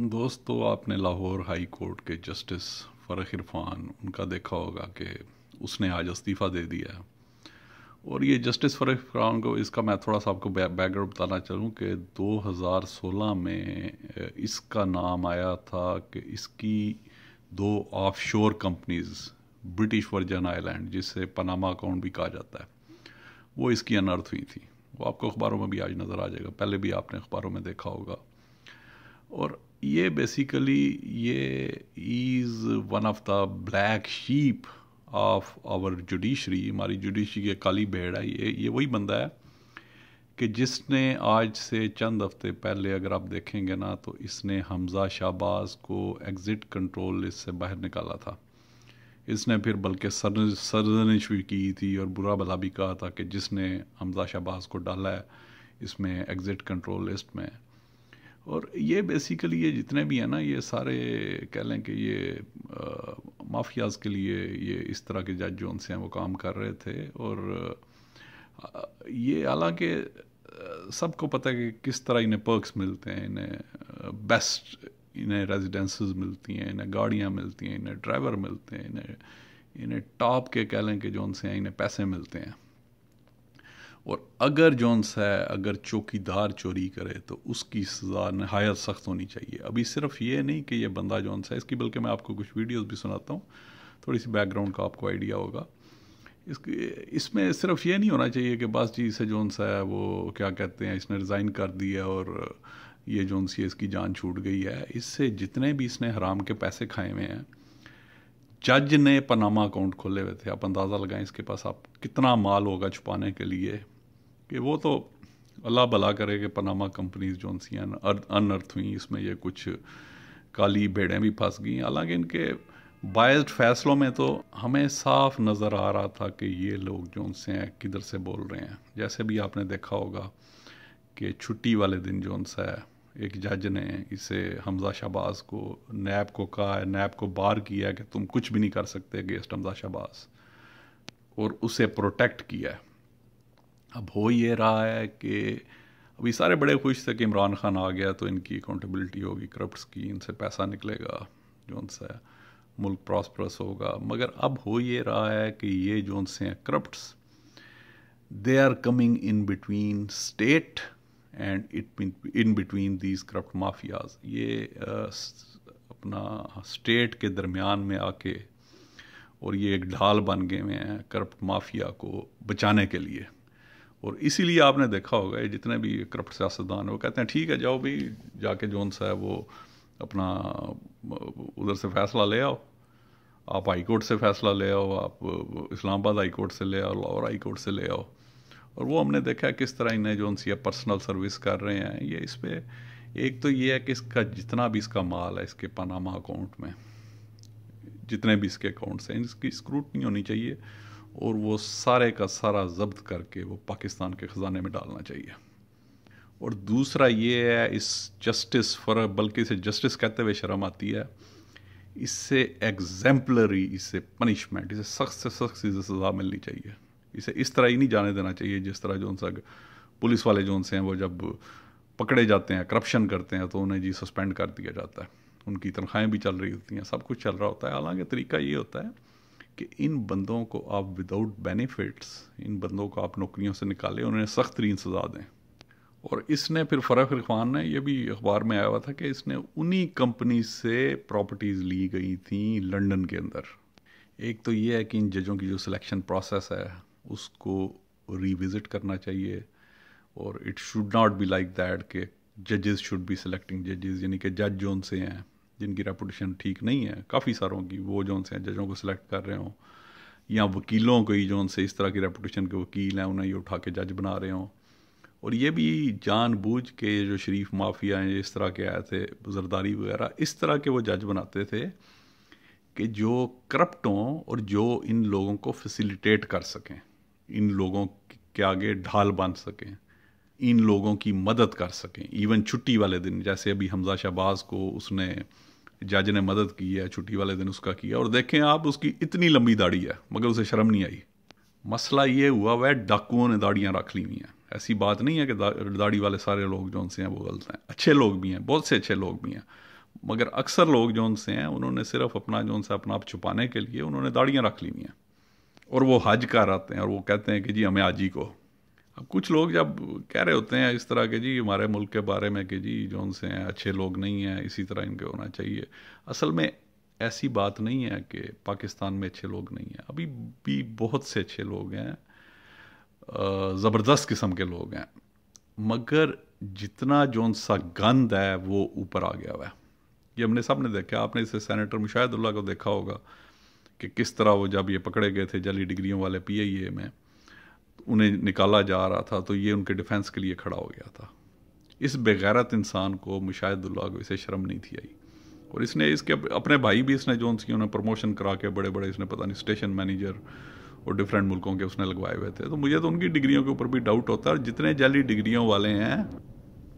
दोस्तों आपने Lahore high court के जस्टिस फ़रख इरफान उनका देखा होगा कि उसने आज इस्तीफ़ा दे दिया है और ये जस्टिस फ़रख इरफान को इसका मैं थोड़ा सा आपको बैकग्राउंड बताना चाहूँ कि 2016 में इसका नाम आया था कि इसकी दो offshore companies British Virgin Island जिसे पनामा अकाउंट भी कहा जाता है वो इसकी अनर्थ हुई थी वो आपको अखबारों में भी आज नज़र आ जाएगा पहले भी आपने अखबारों में देखा होगा और ये बेसिकली ये is one of the black sheep of our judiciary हमारी जुडिशरी के काली भेड़ है ये ये वही बंदा है कि जिसने आज से चंद हफ्ते पहले अगर आप देखेंगे ना तो इसने हमज़ा शाहबाज को एग्ज़िट कंट्रोल इससे बाहर निकाला था इसने फिर बल्कि सर सरजनिश भी की थी और बुरा भला भी कहा था कि जिसने हमज़ा शाहबाज को डाला है इसमें एग्ज़िट कंट्रोल लिस्ट में और ये बेसिकली ये जितने भी हैं ना ये सारे कह लें कि ये माफियाज़ के लिए ये इस तरह के जज जो उनसे हैं वो काम कर रहे थे और आ, ये हालांकि सबको पता है कि किस तरह इन्हें पर्क्स मिलते हैं इन्हें बेस्ट इन्हें रेजिडेंसेस मिलती हैं इन्हें गाड़ियाँ मिलती हैं इन्हें ड्राइवर मिलते हैं इन्हें इन्हें टॉप के कह लें कि जो उनसे हैं इन्हें पैसे मिलते हैं और अगर जोन्स है अगर चौकीदार चोरी करे तो उसकी सज़ा नहायत सख्त होनी चाहिए अभी सिर्फ ये नहीं कि ये बंदा जोन्स है इसकी बल्कि मैं आपको कुछ वीडियोस भी सुनाता हूँ थोड़ी सी बैकग्राउंड का आपको आइडिया होगा इसके इसमें सिर्फ ये नहीं होना चाहिए कि बस जी इसे जोन्स है वो क्या कहते हैं इसने रिज़ाइन कर दी है और ये जोन्स ये इसकी जान छूट गई है इससे जितने भी इसने हराम के पैसे खाए हुए हैं जज ने पनामा अकाउंट खोले हुए थे आप अंदाज़ा लगाएं इसके पास आप कितना माल होगा छुपाने के लिए कि वो तो अल्लाह भला करे कि पनामा कंपनीज जो सी अनअर्थ हुई इसमें ये कुछ काली भेड़ें भी फंस गई हालांकि इनके बायस्ड फैसलों में तो हमें साफ नज़र आ रहा था कि ये लोग जो उनसे हैं किधर से बोल रहे हैं जैसे भी आपने देखा होगा कि छुट्टी वाले दिन जो उनसा है एक जज ने इसे हमजा शहबाज को नैब को कहा है नैब को बार किया है कि तुम कुछ भी नहीं कर सकते अगेंस्ट हमजा शहबाज और उसे प्रोटेक्ट किया है अब हो ये रहा है कि अभी सारे बड़े खुश थे कि इमरान खान आ गया तो इनकी अकाउंटेबिलिटी होगी करप्ट की इनसे पैसा निकलेगा जो सा मुल्क प्रॉस्परस होगा मगर अब हो ये रहा है कि ये जो से हैं corrupts they are coming in between state and it in between these corrupt mafias ये अपना स्टेट के दरमियान में आके और ये एक ढाल बन गए हुए हैं करप्ट माफिया को बचाने के लिए और इसीलिए आपने देखा होगा ये जितने भी करप्ट सियासतदान हैं वो कहते हैं ठीक है जाओ भाई जाके जोन सा है वो अपना उधर से फैसला ले आओ आप हाई कोर्ट से फैसला ले आओ आप इस्लामाबाद हाई कोर्ट से ले आओ लाहौर हाई कोर्ट से ले आओ और वो हमने देखा है किस तरह इन्हें जो उनसी पर्सनल सर्विस कर रहे हैं ये इस पर एक तो ये है कि इसका जितना भी इसका माल है इसके पनामा अकाउंट में जितने भी इसके अकाउंट्स हैं इसकी स्क्रूटनी होनी चाहिए और वो सारे का सारा जब्त करके वो पाकिस्तान के ख़जाने में डालना चाहिए और दूसरा ये है इस जस्टिस फर बल्कि इसे जस्टिस कहते हुए शर्म आती है इससे एग्जैम्पलरी इसे पनिशमेंट इसे सख्त से सख्त चीज़ें सज़ा मिलनी चाहिए इसे इस तरह ही नहीं जाने देना चाहिए जिस तरह जो सा पुलिस वाले जो उनसे हैं वो जब पकड़े जाते हैं करप्शन करते हैं तो उन्हें जी सस्पेंड कर दिया जाता है उनकी तनख्वाहें भी चल रही होती हैं सब कुछ चल रहा होता है हालांकि तरीका ये होता है कि इन बंदों को आप विदाउट बेनिफिट्स इन बंदों को आप नौकरियों से निकालें उन्हें सख्त तरीन सजा दें और इसने फिर फ़रख खान ने यह भी अखबार में आया हुआ था कि इसने उन्हीं कंपनी से प्रॉपर्टीज़ ली गई थी लंदन के अंदर एक तो ये है कि इन जजों की जो सिलेक्शन प्रोसेस है उसको रिविज़िट करना चाहिए और it should not be like that के जजेस शुड बी सिलेक्टिंग जजेस यानी कि जज जो उनसे हैं जिनकी रेपुटेशन ठीक नहीं है काफ़ी सारों की वो जो से जजों को सिलेक्ट कर रहे हों या वकीलों को ही जो से इस तरह की रेपुटेशन के वकील हैं उन्हें ये उठा के जज बना रहे हों और ये भी जानबूझ के जो शरीफ माफिया हैं इस तरह के आए थे जरदारी वगैरह इस तरह के वो जज बनाते थे कि जो करप्ट हों और जो इन लोगों को फैसिलिटेट कर सकें इन लोगों के आगे ढाल बांध सकें इन लोगों की मदद कर सकें इवन छुट्टी वाले दिन जैसे अभी हमजा शहबाज को उसने जज ने मदद की है छुट्टी वाले दिन उसका किया और देखें आप उसकी इतनी लंबी दाढ़ी है मगर उसे शर्म नहीं आई मसला ये हुआ वह डाकुओं ने दाढ़ियाँ रख ली हुई हैं ऐसी बात नहीं है कि दाढ़ी वाले सारे लोग जो उनसे हैं वो गलत हैं अच्छे लोग भी हैं बहुत से अच्छे लोग भी हैं मगर अक्सर लोग जो उनसे हैं उन्होंने सिर्फ अपना जो उनसे अपना आप छुपाने के लिए उन्होंने दाढ़ियाँ रख ली हुई हैं और वो हज कर आते हैं और वो कहते हैं कि जी हमें ही को अब कुछ लोग जब कह रहे होते हैं इस तरह के जी हमारे मुल्क के बारे में कि जी जौन से हैं अच्छे लोग नहीं हैं इसी तरह इनके होना चाहिए असल में ऐसी बात नहीं है कि पाकिस्तान में अच्छे लोग नहीं हैं अभी भी बहुत से अच्छे लोग हैं ज़बरदस्त किस्म के लोग हैं मगर जितना जौन सा गंद है वो ऊपर आ गया हुआ है ये हमने सब ने देखा आपने इसे सैनिटर मुशाहिदुल्ला को देखा होगा कि किस तरह वो जब ये पकड़े गए थे जली डिग्रियों वाले पी आई ए में उन्हें निकाला जा रहा था तो ये उनके डिफेंस के लिए खड़ा हो गया था इस बेगैरत इंसान को मुशाहिदुल्ला को इसे शर्म नहीं थी आई और इसने इसके अपने भाई भी इसने जो उनकी उन्हें प्रमोशन करा के बड़े बड़े इसने पता नहीं स्टेशन मैनेजर और डिफरेंट मुल्कों के उसने लगवाए हुए थे तो मुझे तो उनकी डिग्रियों के ऊपर भी डाउट होता है और जितने जाली डिग्रियों वाले हैं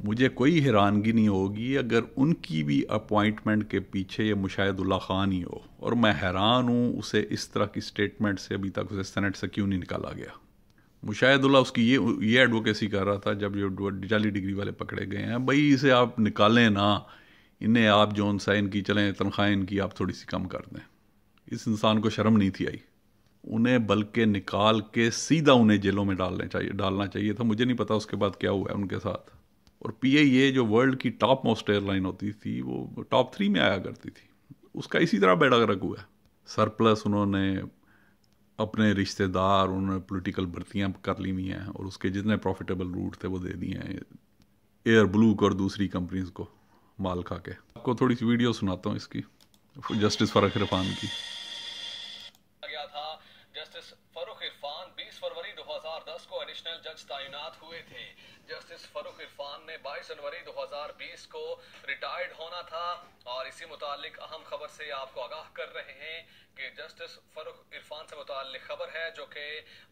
मुझे कोई हैरानगी नहीं होगी अगर उनकी भी अपॉइंटमेंट के पीछे ये मुशाहिदुल्ला खान ही हो और मैं हैरान हूँ उसे इस तरह की स्टेटमेंट से अभी तक उसे सेनेट से क्यों नहीं निकाला गया मुशाहिदुल्ला उसकी ये ये एडवोकेसी कर रहा था जब ये चालीस डिग्री वाले पकड़े गए हैं भाई इसे आप निकालें ना इन्हें आप जोन सा इनकी चलें तनख्वाह इनकी आप थोड़ी सी कम कर दें इस इंसान को शर्म नहीं थी आई उन्हें बल्कि निकाल के सीधा उन्हें जेलों में डालने चाहिए डालना चाहिए था मुझे नहीं पता उसके बाद क्या हुआ है उनके साथ और पी ये जो वर्ल्ड की टॉप मोस्ट एयरलाइन होती थी वो टॉप थ्री में आया करती थी उसका इसी तरह बेड़ा गर्क हुआ है सरप्लस उन्होंने अपने रिश्तेदार उन्होंने पॉलिटिकल भर्तियाँ कर ली हुई हैं और उसके जितने प्रॉफिटेबल रूट थे वो दे दिए हैं एयर ब्लू कर दूसरी कंपनीज को माल खा के आपको थोड़ी सी वीडियो सुनाता हूँ इसकी जस्टिस फरक इरफान की जस्टिस फरुख इरफान 20 फरवरी 2010 को एडिशनल जज तैनात हुए थे जस्टिस फरूख इरफान ने 22 जनवरी 2020 को रिटायर्ड होना था और इसी मुतालिक अहम खबर से आपको आगाह कर रहे हैं कि जस्टिस फरूख इरफान से मुतालिक खबर है जो कि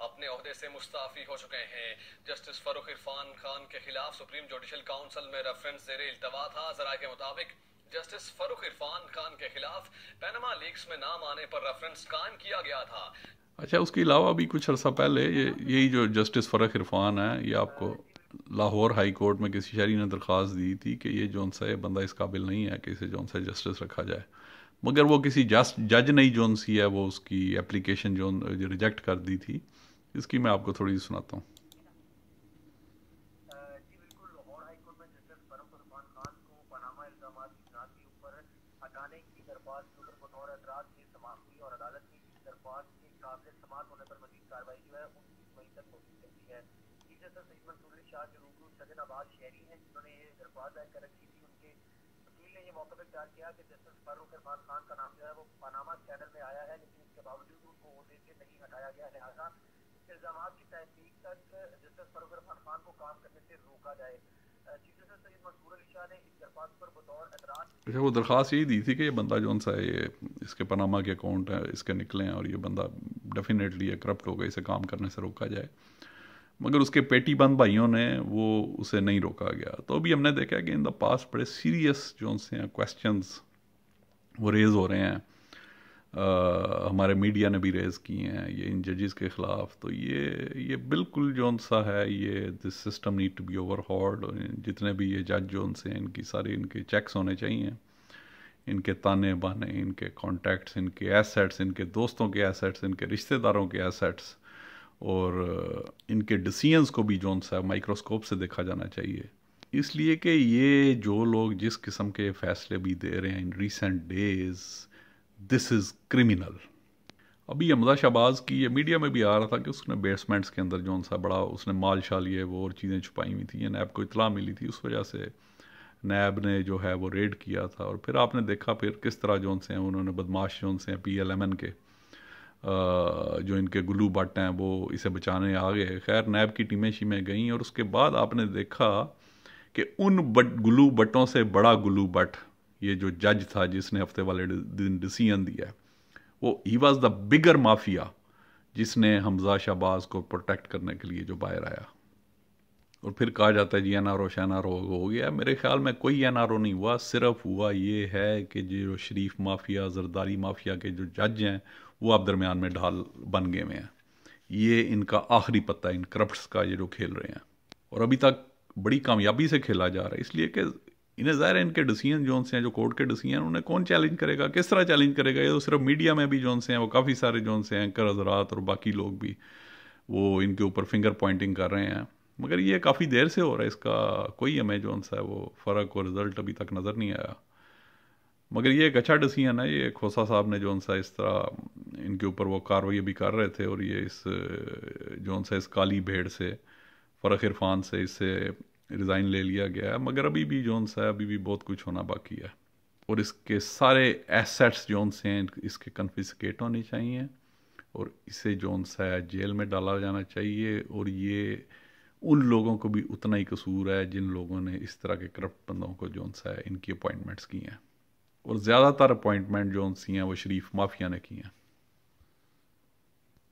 अपने अहदे से मुस्ताफ़ी हो चुके हैं जस्टिस फरूख इरफान खान के खिलाफ सुप्रीम जुडिशल काउंसिल में रेफरेंस जेर इल्तवा था जरा के मुताबिक जस्टिस फरूख इरफान खान के खिलाफ पैनमा लीग में नाम आने पर रेफरेंस कायम किया गया था अच्छा उसके अलावा भी कुछ अर्सा पहले ये यही जो जस्टिस फरख इरफान है ये आपको लाहौर हाई कोर्ट में किसी शहरी ने दरख्वास्त दी थी कि ये जौन सा बंदा इस काबिल नहीं है कि इसे जौन सा जस्टिस रखा जाए मगर वो किसी जस्ट जज ने ही जौन सी है वो उसकी एप्लीकेशन जो रिजेक्ट कर दी थी इसकी मैं आपको थोड़ी सी सुनाता हूँ जस्टिस शाह जो रूबरू शहरी हैं जिन्होंने ये दरख्वास्त दायर कर रखी थी उनके वकील ने यह मौके पर किया कि जस्टिस इरफान खान का नाम जो है वो पनामा चैनल में आया है लेकिन इसके बावजूद उनको से नहीं हटाया गया लिहाजा इल्जाम की तक जस्टिस इरफान खान को काम करने से रोका जाए चीफ जस्टिस मंसूर शाह ने इस दरख्वास्त पर बतौर अच्छा, वो दरख्वास्त यही दी थी कि ये बंदा जो सा ये इसके पनामा के अकाउंट हैं इसके निकले हैं और ये बंदा डेफिनेटली ये करप्ट होगा इसे काम करने से रोका जाए मगर उसके पेटी बंद भाइयों ने वो उसे नहीं रोका गया तो अभी हमने देखा कि इन द पास बड़े सीरियस जो उनसे क्वेश्चन वो रेज़ हो रहे हैं आ, हमारे मीडिया ने भी रेज़ किए हैं ये इन जजेस के ख़िलाफ़ तो ये ये बिल्कुल जो सा है ये this system need to be overhauled जितने भी ये जज जो उनसे हैं इनकी सारे इनके चेक्स होने चाहिए इनके ताने बाने इनके कॉन्टैक्ट्स इनके एसेट्स इनके दोस्तों के एसेट्स इनके रिश्तेदारों के एसेट्स और इनके डिसीजंस को भी जोन सा माइक्रोस्कोप से देखा जाना चाहिए इसलिए कि ये जो लोग जिस किस्म के फैसले भी दे रहे हैं in recent days this is criminal अभी अमदा शहबाज की ये मीडिया में भी आ रहा था कि उसने बेसमेंट्स के अंदर जोन सा बड़ा उसने माल शाल ये वो और चीज़ें छुपाई हुई थी या नैब को इतला मिली थी उस वजह से नैब ने जो है वो रेड किया था और फिर आपने देखा फिर किस तरह जोन से हैं उन्होंने बदमाश जो से हैं पी एल एम एन के जो इनके गुल्लू भट्ट हैं वो इसे बचाने आ गए खैर नैब की टीमें शीमें गईं और उसके बाद आपने देखा कि उन बट गुल्लू भट्टों से बड़ा गुल्लू भट्ट ये जो जज था जिसने हफ्ते वाले दिन डिसीजन दिया वो he was the bigger mafia जिसने हमजा शहबाज को प्रोटेक्ट करने के लिए जो बाहर आया और फिर कहा जाता है जी एन आर ओ शन आर ओ हो गया मेरे ख्याल में कोई एन आर ओ नहीं हुआ सिर्फ हुआ ये है कि जो शरीफ माफिया जरदारी माफिया के जो जज हैं वो आप दरमियान में ढाल बन गए हुए हैं ये इनका आखिरी पत्ता इन करप्ट का ये जो खेल रहे हैं और अभी तक बड़ी कामयाबी से खेला जा रहा है इसलिए कि इन्हें ज़ाहिर है इनके डिसीजन जोन से हैं जो कोर्ट के डिसीजन उन्हें कौन चैलेंज करेगा किस तरह चैलेंज करेगा ये तो सिर्फ मीडिया में भी जोन से हैं वो काफ़ी सारे जोन से हैं कर हजरात और बाकी लोग भी वो इनके ऊपर फिंगर पॉइंटिंग कर रहे हैं मगर ये काफ़ी देर से हो रहा है इसका कोई हमें जोन सा है वो फ़र्क और रिज़ल्ट अभी तक नज़र नहीं आया मगर ये एक अच्छा डिसीजन है ये खोसा साहब ने जोन सा इस तरह इनके ऊपर वो कार्रवाई भी कर रहे थे और ये इस जोन सा इस काली भेड़ से फ़रख इरफान से इससे रिज़ाइन ले लिया गया है मगर अभी भी जोन सा अभी भी बहुत कुछ होना बाकी है और इसके सारे एसेट्स जोन से हैं इसके कन्फिसकेट होने चाहिए और इसे जोन सा जेल में डाला जाना चाहिए और ये उन लोगों को भी उतना ही कसूर है जिन लोगों ने इस तरह के करप्ट बंदों को जोन सा इनकी अपॉइंटमेंट्स की हैं और ज़्यादातर अपॉइंटमेंट जो सी हैं वो शरीफ माफिया ने की हैं